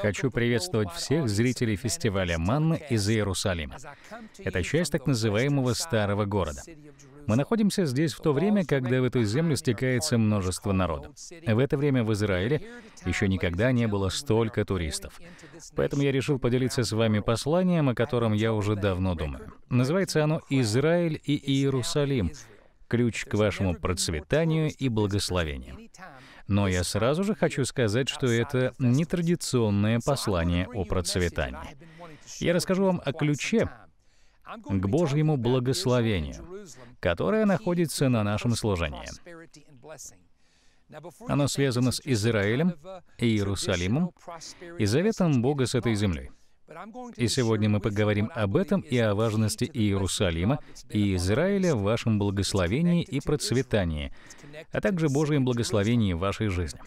Хочу приветствовать всех зрителей фестиваля «Манна» из Иерусалима. Это часть так называемого «Старого города». Мы находимся здесь в то время, когда в эту землю стекается множество народа. В это время в Израиле еще никогда не было столько туристов. Поэтому я решил поделиться с вами посланием, о котором я уже давно думаю. Называется оно «Израиль и Иерусалим. Ключ к вашему процветанию и благословению». Но я сразу же хочу сказать, что это нетрадиционное послание о процветании. Я расскажу вам о ключе к Божьему благословению, которое находится на нашем служении. Оно связано с Израилем, и Иерусалимом и заветом Бога с этой землей. И сегодня мы поговорим об этом и о важности Иерусалима и Израиля в вашем благословении и процветании, а также Божьем благословении в вашей жизни.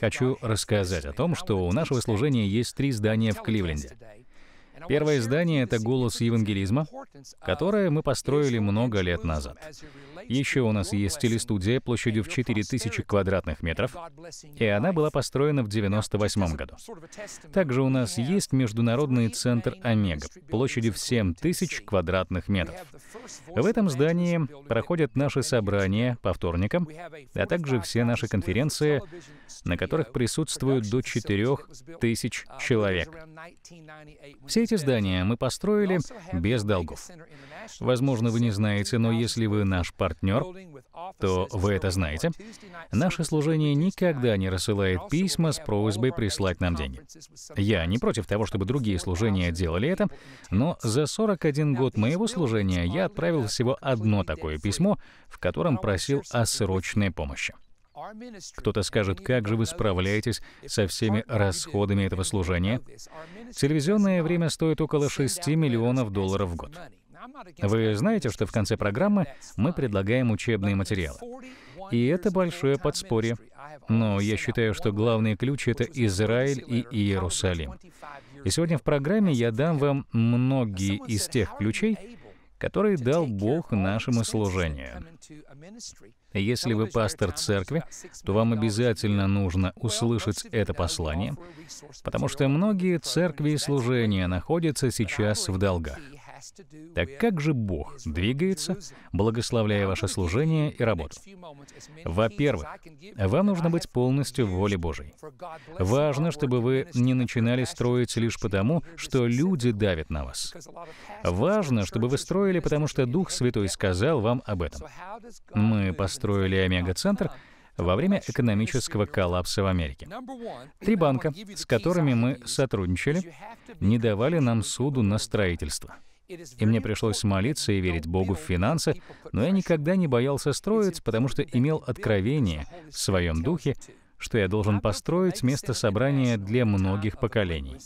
Хочу рассказать о том, что у нашего служения есть три здания в Кливленде. Первое издание — это «Голос евангелизма», которое мы построили много лет назад. Еще у нас есть телестудия площадью в 4000 квадратных метров, и она была построена в 1998 году. Также у нас есть Международный центр «Омега» площадью в 7000 квадратных метров. В этом здании проходят наши собрания по вторникам, а также все наши конференции, на которых присутствуют до 4000 человек. Все эти здания мы построили без долгов. Возможно, вы не знаете, но если вы наш партнер, то вы это знаете. Наше служение никогда не рассылает письма с просьбой прислать нам деньги. Я не против того, чтобы другие служения делали это, но за 41 год моего служения я отправил всего одно такое письмо, в котором просил о срочной помощи. Кто-то скажет, как же вы справляетесь со всеми расходами этого служения? Телевизионное время стоит около 6 миллионов долларов в год. Вы знаете, что в конце программы мы предлагаем учебные материалы. И это большое подспорье. Но я считаю, что главные ключи — это Израиль и Иерусалим. И сегодня в программе я дам вам многие из тех ключей, который дал Бог нашему служению. Если вы пастор церкви, то вам обязательно нужно услышать это послание, потому что многие церкви и служения находятся сейчас в долгах. Так как же Бог двигается, благословляя ваше служение и работу? Во-первых, вам нужно быть полностью в воле Божьей. Важно, чтобы вы не начинали строить лишь потому, что люди давят на вас. Важно, чтобы вы строили, потому что Дух Святой сказал вам об этом. Мы построили Омега-центр, во время экономического коллапса в Америке. Три банка, с которыми мы сотрудничали, не давали нам суду на строительство. И мне пришлось молиться и верить Богу в финансы, но я никогда не боялся строить, потому что имел откровение в своем духе, что я должен построить место собрания для многих поколений.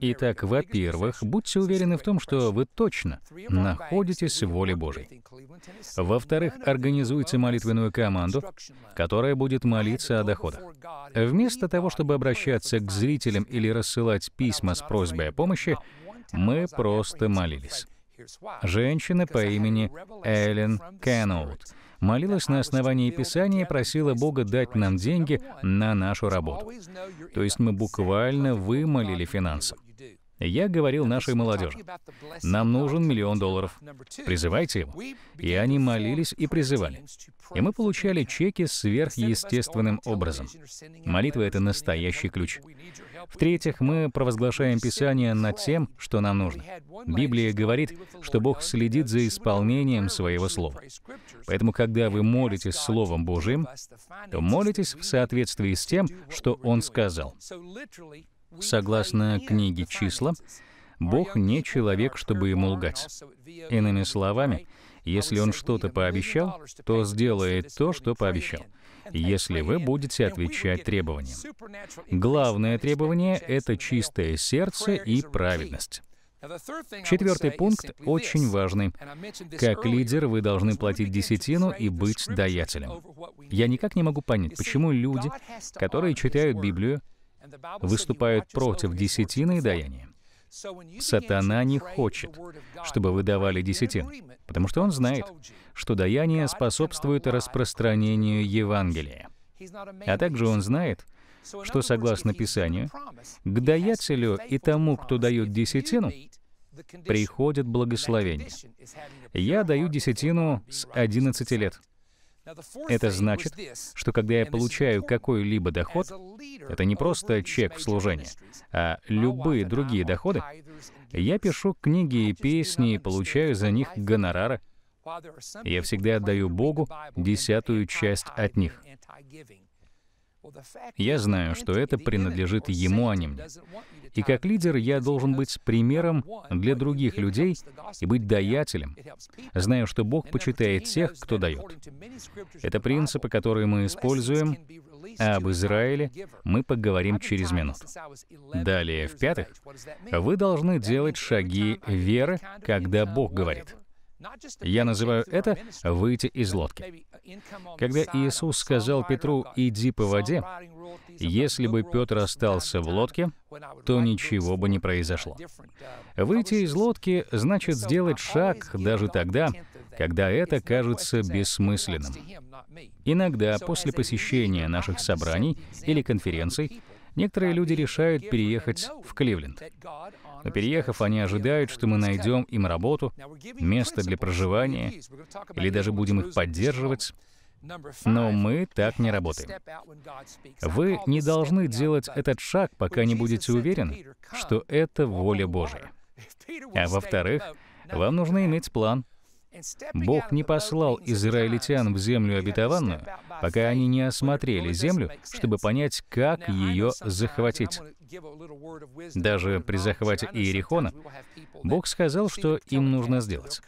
Итак, во-первых, будьте уверены в том, что вы точно находитесь в воле Божьей. Во-вторых, организуйте молитвенную команду, которая будет молиться о доходах. Вместо того, чтобы обращаться к зрителям или рассылать письма с просьбой о помощи, мы просто молились. Женщина по имени Эллен Кенноут молилась на основании Писания и просила Бога дать нам деньги на нашу работу. То есть мы буквально вымолили финансы. Я говорил нашей молодежи, нам нужен миллион долларов. Призывайте его. И они молились и призывали. И мы получали чеки сверхъестественным образом. Молитва — это настоящий ключ. В-третьих, мы провозглашаем Писание над тем, что нам нужно. Библия говорит, что Бог следит за исполнением Своего Слова. Поэтому, когда вы молитесь Словом Божьим, то молитесь в соответствии с тем, что Он сказал. Согласно книге «Числа», Бог не человек, чтобы ему лгать. Иными словами, если он что-то пообещал, то сделает то, что пообещал, если вы будете отвечать требованиям. Главное требование — это чистое сердце и праведность. Четвертый пункт очень важный. Как лидер вы должны платить десятину и быть даятелем. Я никак не могу понять, почему люди, которые читают Библию, выступают против десятины и даяния. Сатана не хочет, чтобы вы давали десятин, потому что он знает, что даяние способствует распространению Евангелия. А также он знает, что, согласно Писанию, к даятелю и тому, кто дает десятину, приходит благословение. Я даю десятину с 11 лет. Это значит, что когда я получаю какой-либо доход, это не просто чек в служение, а любые другие доходы, я пишу книги и песни и получаю за них гонорары. Я всегда отдаю Богу десятую часть от них. Я знаю, что это принадлежит ему, а не мне. И как лидер я должен быть примером для других людей и быть даятелем. Знаю, что Бог почитает тех, кто дает. Это принципы, которые мы используем, а об Израиле мы поговорим через минуту. Далее, в-пятых, вы должны делать шаги веры, когда Бог говорит. Я называю это uh, «выйти из лодки». Когда Иисус сказал Петру «иди по воде», если бы Петр остался в лодке, то ничего бы не произошло. Выйти из лодки значит сделать шаг даже тогда, когда это кажется бессмысленным. Иногда после посещения наших собраний или конференций некоторые люди решают переехать в Кливленд. Но переехав, они ожидают, что мы найдем им работу, место для проживания, или даже будем их поддерживать. Но мы так не работаем. Вы не должны делать этот шаг, пока не будете уверены, что это воля Божия. А во-вторых, вам нужно иметь план — Бог не послал израильтян в землю обетованную, пока они не осмотрели землю, чтобы понять, как ее захватить. Даже при захвате Иерихона Бог сказал, что им нужно сделать.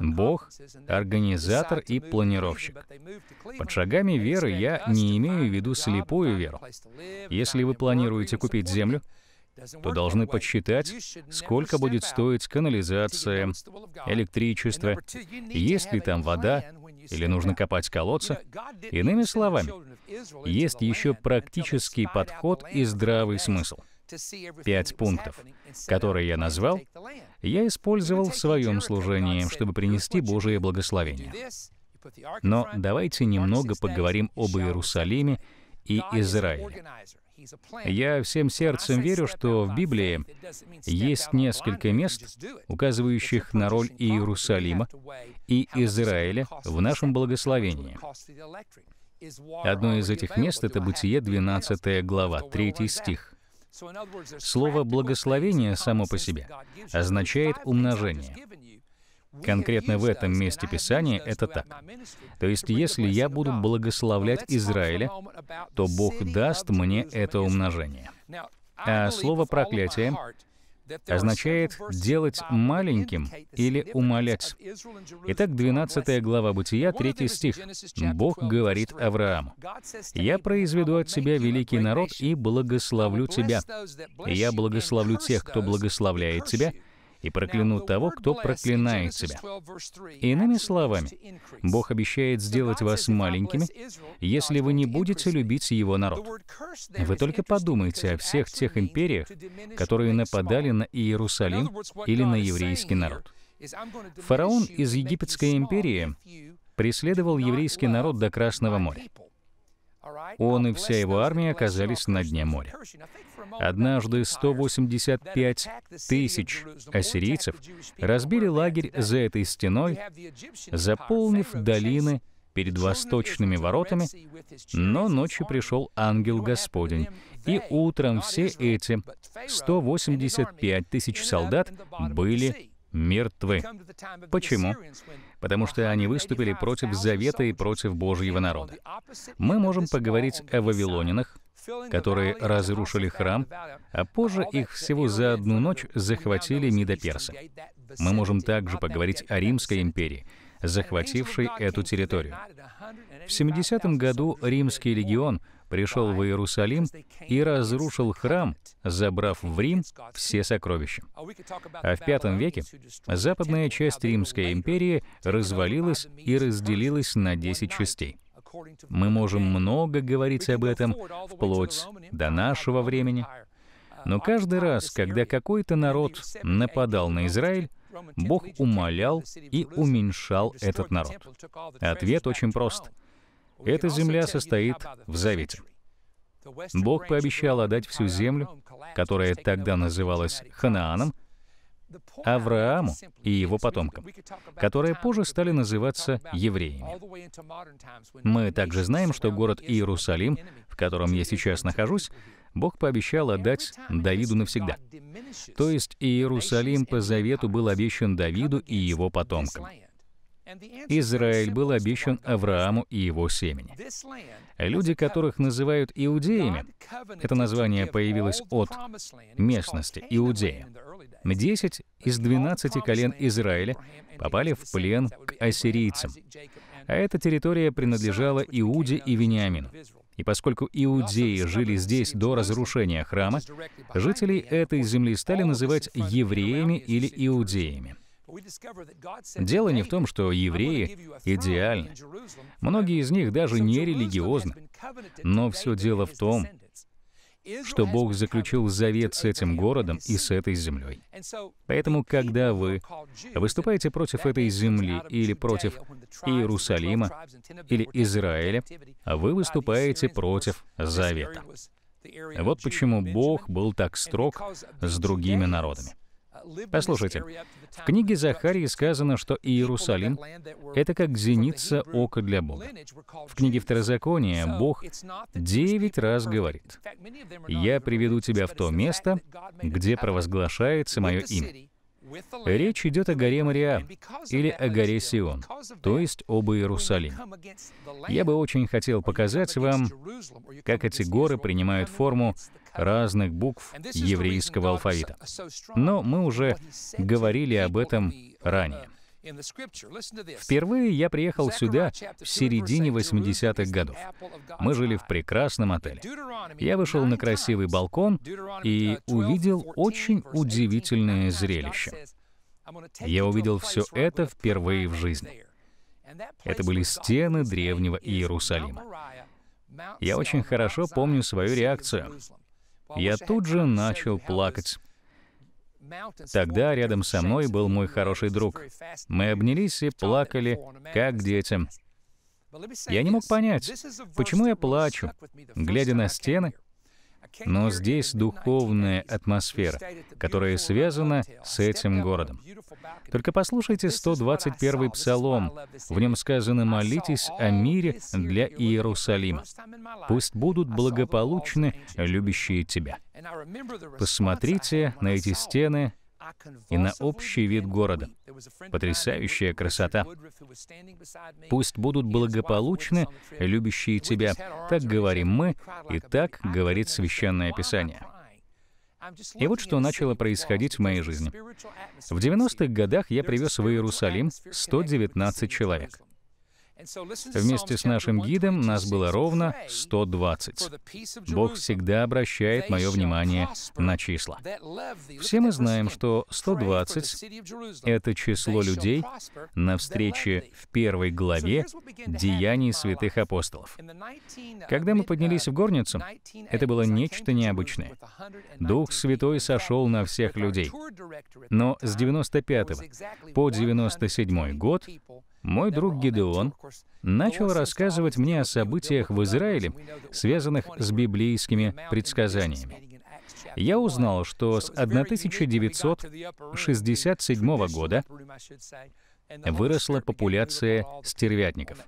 Бог — организатор и планировщик. Под шагами веры я не имею в виду слепую веру. Если вы планируете купить землю, то должны подсчитать, сколько будет стоить канализация, электричество, есть ли там вода, или нужно копать колодцы. Иными словами, есть еще практический подход и здравый смысл. Пять пунктов, которые я назвал, я использовал в своем служении, чтобы принести Божие благословение. Но давайте немного поговорим об Иерусалиме и Израиле. Я всем сердцем верю, что в Библии есть несколько мест, указывающих на роль Иерусалима и Израиля в нашем благословении. Одно из этих мест — это Бытие 12 глава, 3 стих. Слово «благословение» само по себе означает умножение. Конкретно в этом месте Писания это так. То есть, если я буду благословлять Израиля, то Бог даст мне это умножение. А слово «проклятие» означает «делать маленьким» или «умолять». Итак, 12 глава Бытия, 3 стих. Бог говорит Аврааму, «Я произведу от тебя великий народ и благословлю тебя. Я благословлю тех, кто благословляет тебя, и прокляну того, кто проклинает себя». Иными словами, Бог обещает сделать вас маленькими, если вы не будете любить его народ. Вы только подумайте о всех тех империях, которые нападали на Иерусалим или на еврейский народ. Фараон из Египетской империи преследовал еврейский народ до Красного моря. Он и вся его армия оказались на дне моря. Однажды 185 тысяч ассирийцев разбили лагерь за этой стеной, заполнив долины перед восточными воротами, но ночью пришел ангел Господень, и утром все эти 185 тысяч солдат были мертвы. Почему? Потому что они выступили против завета и против Божьего народа. Мы можем поговорить о вавилонинах, которые разрушили храм, а позже их всего за одну ночь захватили Мидоперсы. Мы можем также поговорить о Римской империи, захватившей эту территорию. В 70-м году Римский легион — пришел в Иерусалим и разрушил храм, забрав в Рим все сокровища. А в V веке западная часть Римской империи развалилась и разделилась на 10 частей. Мы можем много говорить об этом вплоть до нашего времени, но каждый раз, когда какой-то народ нападал на Израиль, Бог умолял и уменьшал этот народ. Ответ очень прост — эта земля состоит в завете. Бог пообещал отдать всю землю, которая тогда называлась Ханааном, Аврааму и его потомкам, которые позже стали называться евреями. Мы также знаем, что город Иерусалим, в котором я сейчас нахожусь, Бог пообещал отдать Давиду навсегда. То есть Иерусалим по завету был обещан Давиду и его потомкам. Израиль был обещан Аврааму и его семени. Люди, которых называют иудеями, это название появилось от местности Иудея. Десять из двенадцати колен Израиля попали в плен к ассирийцам, а эта территория принадлежала Иуде и Вениамину. И поскольку иудеи жили здесь до разрушения храма, жителей этой земли стали называть евреями или иудеями. Дело не в том, что евреи идеальны. Многие из них даже не религиозны. Но все дело в том, что Бог заключил завет с этим городом и с этой землей. Поэтому, когда вы выступаете против этой земли или против Иерусалима или Израиля, а вы выступаете против завета. Вот почему Бог был так строг с другими народами. Послушайте, в книге Захарии сказано, что Иерусалим — это как зеница ока для Бога. В книге Второзакония Бог девять раз говорит, «Я приведу тебя в то место, где провозглашается мое имя». Речь идет о горе Мария или о горе Сион, то есть об Иерусалиме. Я бы очень хотел показать вам, как эти горы принимают форму разных букв еврейского алфавита. Но мы уже говорили об этом uh, ранее. Впервые я приехал сюда в середине 80-х годов. Мы жили в прекрасном отеле. Я вышел на красивый балкон и uh, увидел очень удивительное зрелище. Я увидел все это впервые в жизни. Это были стены древнего Иерусалима. Я очень хорошо помню свою реакцию. Я тут же начал плакать. Тогда рядом со мной был мой хороший друг. Мы обнялись и плакали, как детям. Я не мог понять, почему я плачу, глядя на стены, но здесь духовная атмосфера, которая связана с этим городом. Только послушайте 121 псалом. В нем сказано «Молитесь о мире для Иерусалима. Пусть будут благополучны любящие тебя». Посмотрите на эти стены, и на общий вид города. Потрясающая красота. Пусть будут благополучны любящие тебя. Так говорим мы, и так говорит Священное Писание. И вот что начало происходить в моей жизни. В 90-х годах я привез в Иерусалим 119 человек. Вместе с нашим гидом нас было ровно 120. Бог всегда обращает мое внимание на числа. Все мы знаем, что 120 — это число людей на встрече в первой главе «Деяний святых апостолов». Uh, Когда мы uh, поднялись в горницу, это было нечто необычное. Дух Святой сошел на всех людей. Но с 95 по 97 год мой друг Гедеон начал рассказывать мне о событиях в Израиле, связанных с библейскими предсказаниями. Я узнал, что с 1967 года выросла популяция стервятников.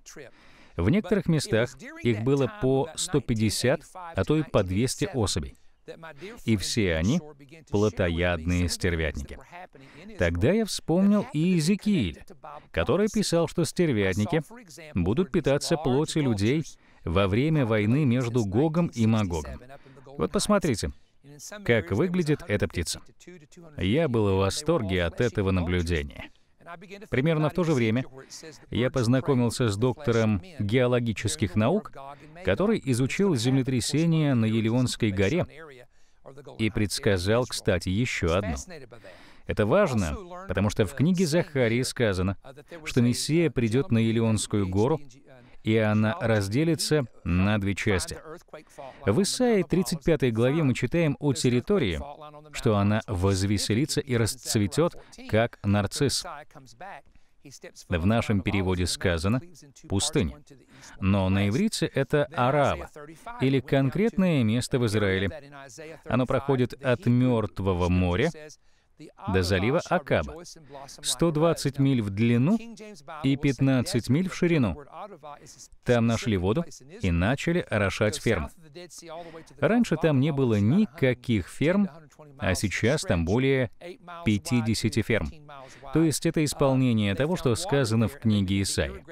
В некоторых местах их было по 150, а то и по 200 особей и все они — плотоядные стервятники. Тогда я вспомнил и Иезекииль, который писал, что стервятники будут питаться плотью людей во время войны между Гогом и Магогом. Вот посмотрите, как выглядит эта птица. Я был в восторге от этого наблюдения. Примерно в то же время я познакомился с доктором геологических наук, который изучил землетрясение на Елеонской горе и предсказал, кстати, еще одно. Это важно, потому что в книге Захарии сказано, что Мессия придет на Елеонскую гору, и она разделится на две части. В Исаии 35 главе мы читаем о территории, что она возвеселится и расцветет, как нарцисс. В нашем переводе сказано «пустыня». Но на иврите это «арава» или конкретное место в Израиле. Оно проходит от Мертвого моря до залива Акаба, 120 миль в длину и 15 миль в ширину. Там нашли воду и начали орошать фермы. Раньше там не было никаких ферм, а сейчас там более 50 ферм. То есть это исполнение uh, того, что сказано в книге Исаии.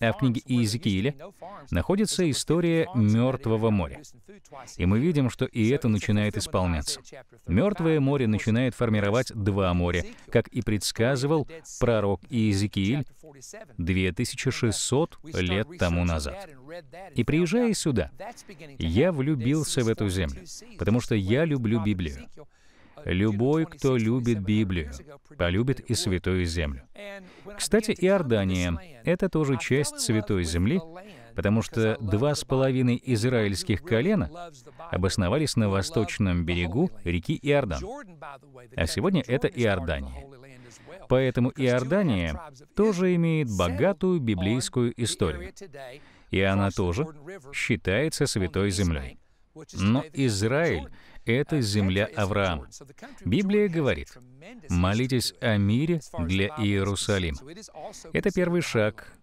А в книге Иезекииля находится история Мертвого моря. И мы видим, что и это начинает исполняться. Мертвое море начинает формироваться сформировать два моря, как и предсказывал пророк Иезекииль 2600 лет тому назад. И приезжая сюда, я влюбился в эту землю, потому что я люблю Библию. Любой, кто любит Библию, полюбит и Святую Землю. Кстати, Иордания — это тоже часть Святой Земли, потому что два с половиной израильских колена обосновались на восточном берегу реки Иордан. А сегодня это Иордания. Поэтому Иордания тоже имеет богатую библейскую историю. И она тоже считается святой землей. Но Израиль — это земля Авраама. Библия говорит, молитесь о мире для Иерусалима. Это первый шаг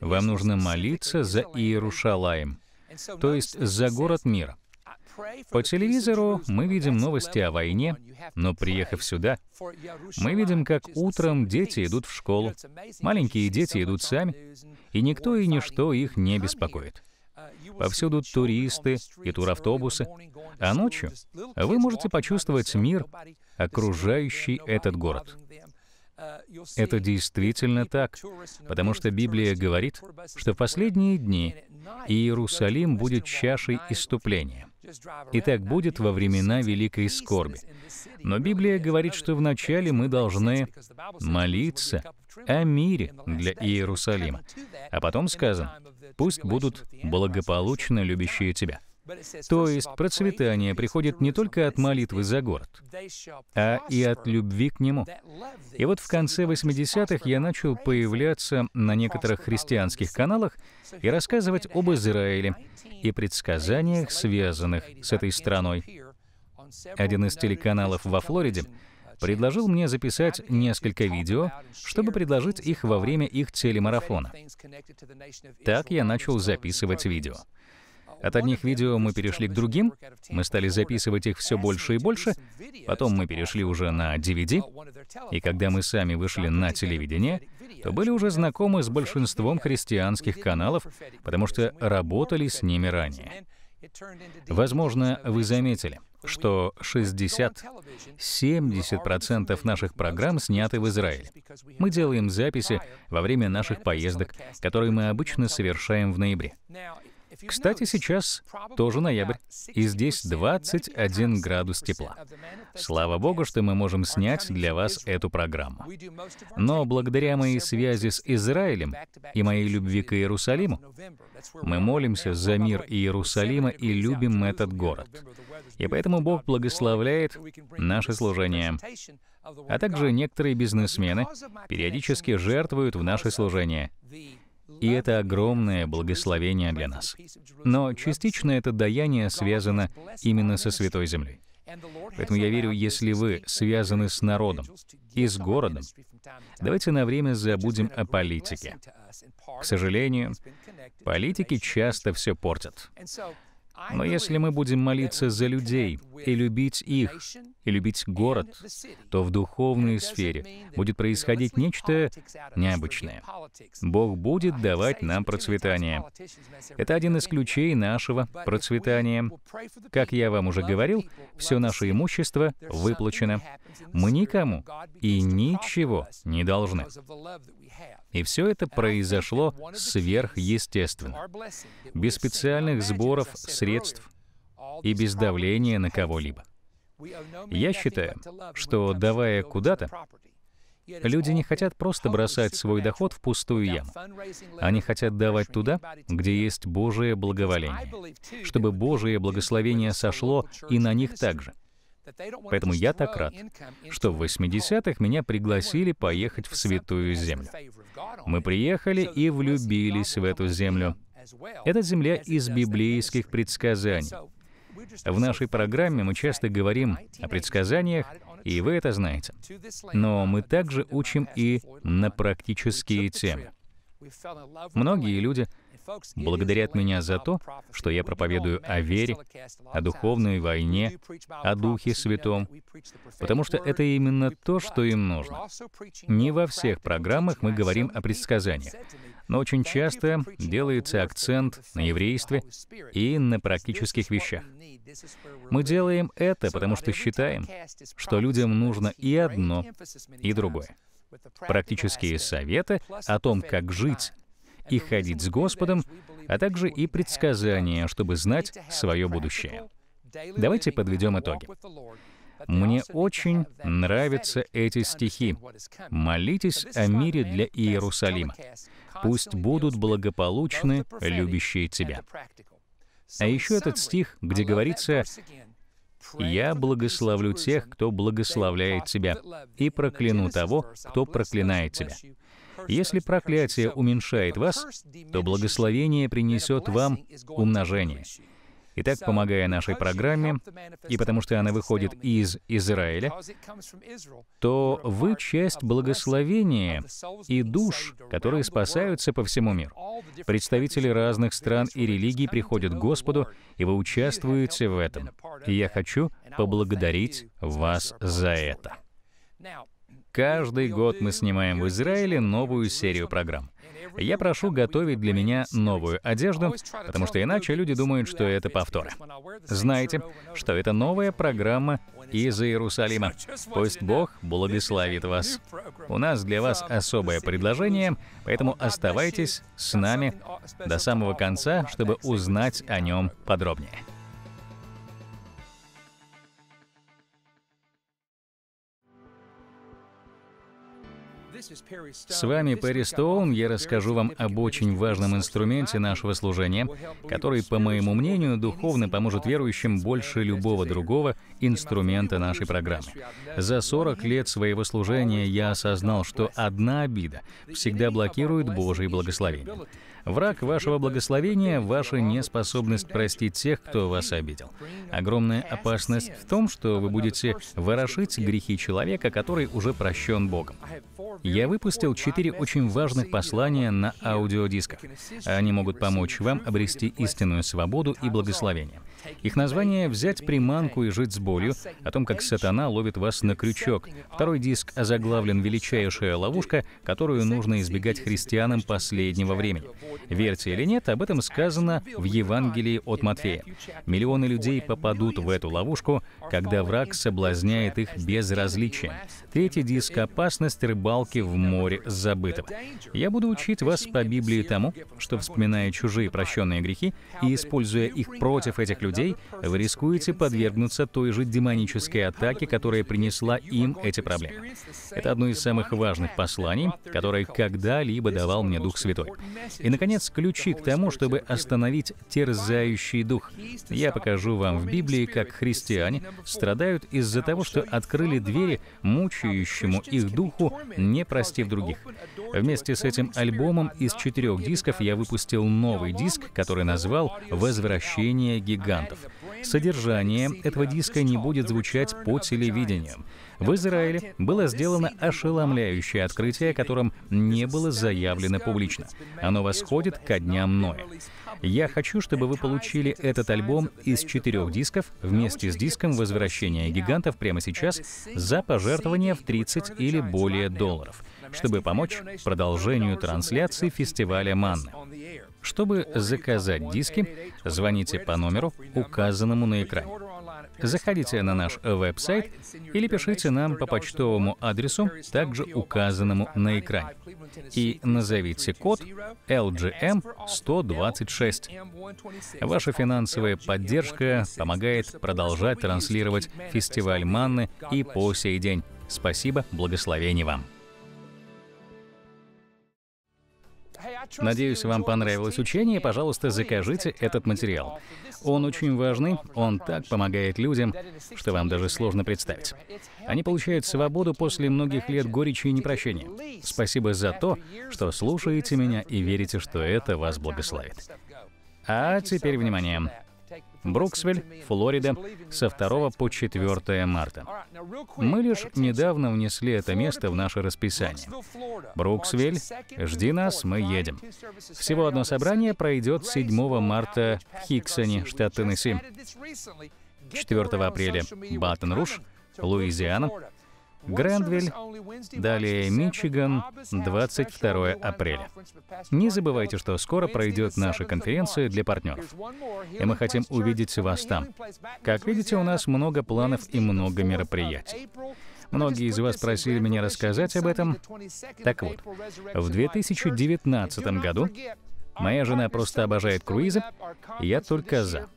вам нужно молиться за Иерушалаем, то есть за город мира. По телевизору мы видим новости о войне, но приехав сюда, мы видим, как утром дети идут в школу, маленькие дети идут сами, и никто и ничто их не беспокоит. Повсюду туристы и туравтобусы, а ночью вы можете почувствовать мир, окружающий этот город. Это действительно так, потому что Библия говорит, что в последние дни Иерусалим будет чашей иступления. И так будет во времена великой скорби. Но Библия говорит, что вначале мы должны молиться о мире для Иерусалима. А потом сказано, пусть будут благополучно любящие тебя. То есть процветание приходит не только от молитвы за город, а и от любви к нему. И вот в конце 80-х я начал появляться на некоторых христианских каналах и рассказывать об Израиле и предсказаниях, связанных с этой страной. Один из телеканалов во Флориде uh, предложил мне записать несколько видео, чтобы предложить их во время их телемарафона. Так я начал записывать видео. От одних видео мы перешли к другим, мы стали записывать их все больше и больше, потом мы перешли уже на DVD, и когда мы сами вышли на телевидение, то были уже знакомы с большинством христианских каналов, потому что работали с ними ранее. Возможно, вы заметили, что 60-70% наших программ сняты в Израиле. Мы делаем записи во время наших поездок, которые мы обычно совершаем в ноябре. Кстати, сейчас тоже ноябрь, и здесь 21 градус тепла. Слава богу, что мы можем снять для вас эту программу. Но благодаря моей связи с Израилем и моей любви к Иерусалиму, мы молимся за мир Иерусалима и любим этот город. И поэтому Бог благословляет наше служение. А также некоторые бизнесмены периодически жертвуют в наше служение. И это огромное благословение для нас. Но частично это даяние связано именно со Святой Землей. Поэтому я верю, если вы связаны с народом и с городом, давайте на время забудем о политике. К сожалению, политики часто все портят. Но если мы будем молиться за людей и любить их, и любить город, то в духовной сфере будет происходить нечто необычное. Бог будет давать нам процветание. Это один из ключей нашего процветания. Как я вам уже говорил, все наше имущество выплачено. Мы никому и ничего не должны. И все это произошло сверхъестественно. Без специальных сборов средств средств и без давления на кого-либо. Я считаю, что давая куда-то, люди не хотят просто бросать свой доход в пустую яму. Они хотят давать туда, где есть Божие благоволение, чтобы Божие благословение сошло и на них также. Поэтому я так рад, что в 80-х меня пригласили поехать в Святую Землю. Мы приехали и влюбились в эту землю. Это земля из библейских предсказаний. В нашей программе мы часто говорим о предсказаниях, и вы это знаете. Но мы также учим и на практические темы. Многие люди благодарят меня за то, что я проповедую о вере, о духовной войне, о Духе Святом, потому что это именно то, что им нужно. Не во всех программах мы говорим о предсказаниях, но очень часто делается акцент на еврействе и на практических вещах. Мы делаем это, потому что считаем, что людям нужно и одно, и другое. Практические советы о том, как жить и ходить с Господом, а также и предсказания, чтобы знать свое будущее. Давайте подведем итоги. Мне очень нравятся эти стихи. «Молитесь о мире для Иерусалима» пусть будут благополучны любящие тебя. А еще этот стих, где говорится, «Я благословлю тех, кто благословляет тебя, и прокляну того, кто проклинает тебя». Если проклятие уменьшает вас, то благословение принесет вам умножение — Итак, помогая нашей программе, и потому что она выходит из Израиля, то вы часть благословения и душ, которые спасаются по всему миру. Представители разных стран и религий приходят к Господу, и вы участвуете в этом. И я хочу поблагодарить вас за это. Каждый год мы снимаем в Израиле новую серию программ. Я прошу готовить для меня новую одежду, потому что иначе люди думают, что это повторы. Знаете, что это новая программа из Иерусалима. Пусть Бог благословит вас. У нас для вас особое предложение, поэтому оставайтесь с нами до самого конца, чтобы узнать о нем подробнее. С вами Перри Стоун. Я расскажу вам об очень важном инструменте нашего служения, который, по моему мнению, духовно поможет верующим больше любого другого инструмента нашей программы. За 40 лет своего служения я осознал, что одна обида всегда блокирует Божие благословение. Враг вашего благословения — ваша неспособность простить тех, кто вас обидел. Огромная опасность в том, что вы будете ворошить грехи человека, который уже прощен Богом. Я выпустил четыре очень важных послания на аудиодисках. Они могут помочь вам обрести истинную свободу и благословение. Их название «Взять приманку и жить с болью», о том, как сатана ловит вас на крючок. Второй диск озаглавлен «Величайшая ловушка», которую нужно избегать христианам последнего времени. Верьте или нет, об этом сказано в Евангелии от Матфея. Миллионы людей попадут в эту ловушку, когда враг соблазняет их безразличием. Третий диск — опасность рыбалки в море забытого. Я буду учить вас по Библии тому, что, вспоминая чужие прощенные грехи и используя их против этих людей, вы рискуете подвергнуться той же демонической атаке, которая принесла им эти проблемы. Это одно из самых важных посланий, которое когда-либо давал мне Дух Святой. И, наконец, наконец, ключи к тому, чтобы остановить терзающий дух. Я покажу вам в Библии, как христиане страдают из-за того, что открыли двери мучающему их духу, не простив других. Вместе с этим альбомом из четырех дисков я выпустил новый диск, который назвал «Возвращение гигантов». Содержание этого диска не будет звучать по телевидению. В Израиле было сделано ошеломляющее открытие, о котором не было заявлено публично. Оно восходит ко дням Ноя. Я хочу, чтобы вы получили этот альбом из четырех дисков вместе с диском «Возвращение гигантов» прямо сейчас за пожертвование в 30 или более долларов чтобы помочь продолжению трансляции фестиваля Манны, Чтобы заказать диски, звоните по номеру, указанному на экране. Заходите на наш веб-сайт или пишите нам по почтовому адресу, также указанному на экране. И назовите код LGM126. Эм Ваша финансовая поддержка помогает продолжать транслировать фестиваль Манны и по сей день. Спасибо, благословений вам! Надеюсь, вам понравилось учение. Пожалуйста, закажите этот материал. Он очень важный, он так помогает людям, что вам даже сложно представить. Они получают свободу после многих лет горечи и непрощения. Спасибо за то, что слушаете меня и верите, что это вас благословит. А теперь внимание. Бруксвель, Флорида, со 2 по 4 марта. Мы лишь недавно внесли это место в наше расписание. Бруксвель, жди нас, мы едем. Всего одно собрание пройдет 7 марта в Хиксоне, штат Теннесси. 4 апреля Батон-Руш, Луизиана, Грандвиль, далее Мичиган, 22 апреля. Не забывайте, что скоро пройдет наша конференция для партнеров, и мы хотим увидеть вас там. Как видите, у нас много планов и много мероприятий. Многие из вас просили меня рассказать об этом. Так вот, в 2019 году Моя жена просто обожает круизы, я только за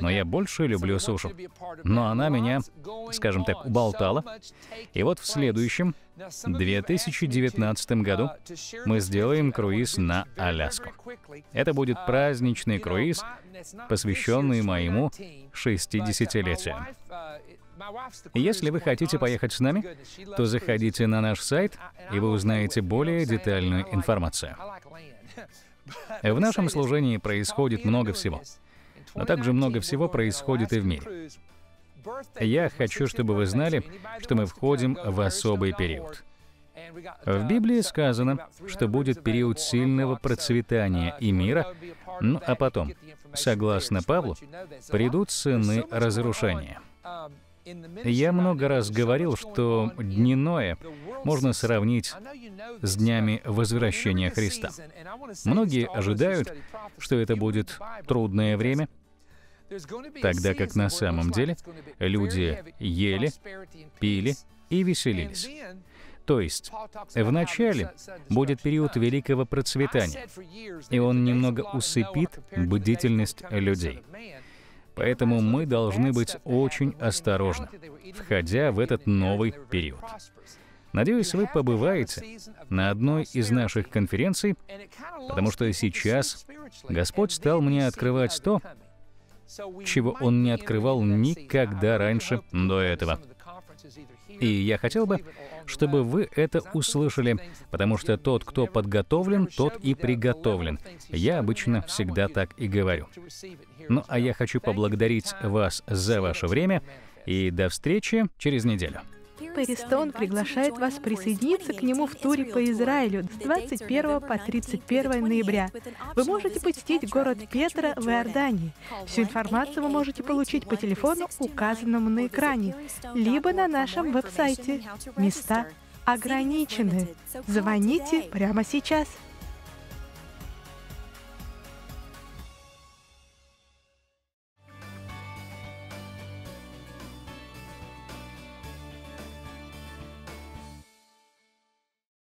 но я больше люблю сушу. Но она меня, скажем так, уболтала. И вот в следующем, 2019 году, мы сделаем круиз на Аляску. Это будет праздничный круиз, посвященный моему 60-летию. Если вы хотите поехать с нами, то заходите на наш сайт, и вы узнаете более детальную информацию. В нашем служении происходит много всего. Но а также много всего происходит и в мире. Я хочу, чтобы вы знали, что мы входим в особый период. В Библии сказано, что будет период сильного процветания и мира, ну а потом, согласно Павлу, придут сыны разрушения. Я много раз говорил, что дни Ноя можно сравнить с днями возвращения Христа. Многие ожидают, что это будет трудное время, тогда как на самом деле люди ели, пили и веселились. То есть, вначале будет период великого процветания, и он немного усыпит бдительность людей. Поэтому мы должны быть очень осторожны, входя в этот новый период. Надеюсь, вы побываете на одной из наших конференций, потому что сейчас Господь стал мне открывать то, чего он не открывал никогда раньше до этого. И я хотел бы, чтобы вы это услышали, потому что тот, кто подготовлен, тот и приготовлен. Я обычно всегда так и говорю. Ну а я хочу поблагодарить вас за ваше время и до встречи через неделю. Перистон приглашает вас присоединиться к нему в туре по Израилю с 21 по 31 ноября. Вы можете посетить город Петра в Иордании. Всю информацию вы можете получить по телефону, указанному на экране, либо на нашем веб-сайте. Места ограничены. Звоните прямо сейчас.